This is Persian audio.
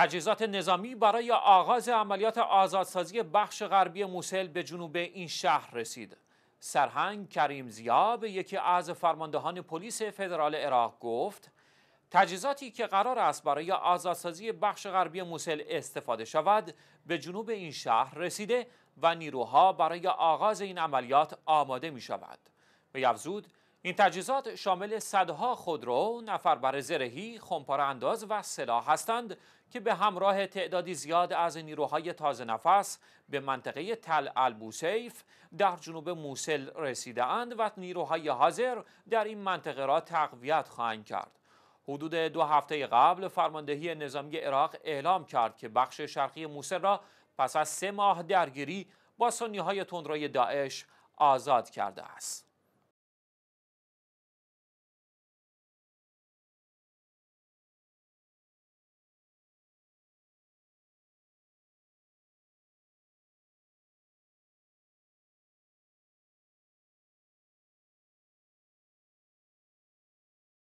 تجهیزات نظامی برای آغاز عملیات آزادسازی بخش غربی موسل به جنوب این شهر رسید. سرهنگ کریم زیاب یکی از فرماندهان پلیس فدرال عراق گفت تجهیزاتی که قرار است برای آزادسازی بخش غربی موسل استفاده شود به جنوب این شهر رسیده و نیروها برای آغاز این عملیات آماده می شود. به یفزود این تجهیزات شامل صدها خودرو، بر زرهی، خمپاره انداز و سلاح هستند که به همراه تعدادی زیاد از نیروهای تازه نفس به منطقه تل البوسیف در جنوب موسل رسیده اند و نیروهای حاضر در این منطقه را تقویت خواهند کرد. حدود دو هفته قبل فرماندهی نظامی عراق اعلام کرد که بخش شرقی موسل را پس از سه ماه درگیری با سنیهای تندروی داعش آزاد کرده است.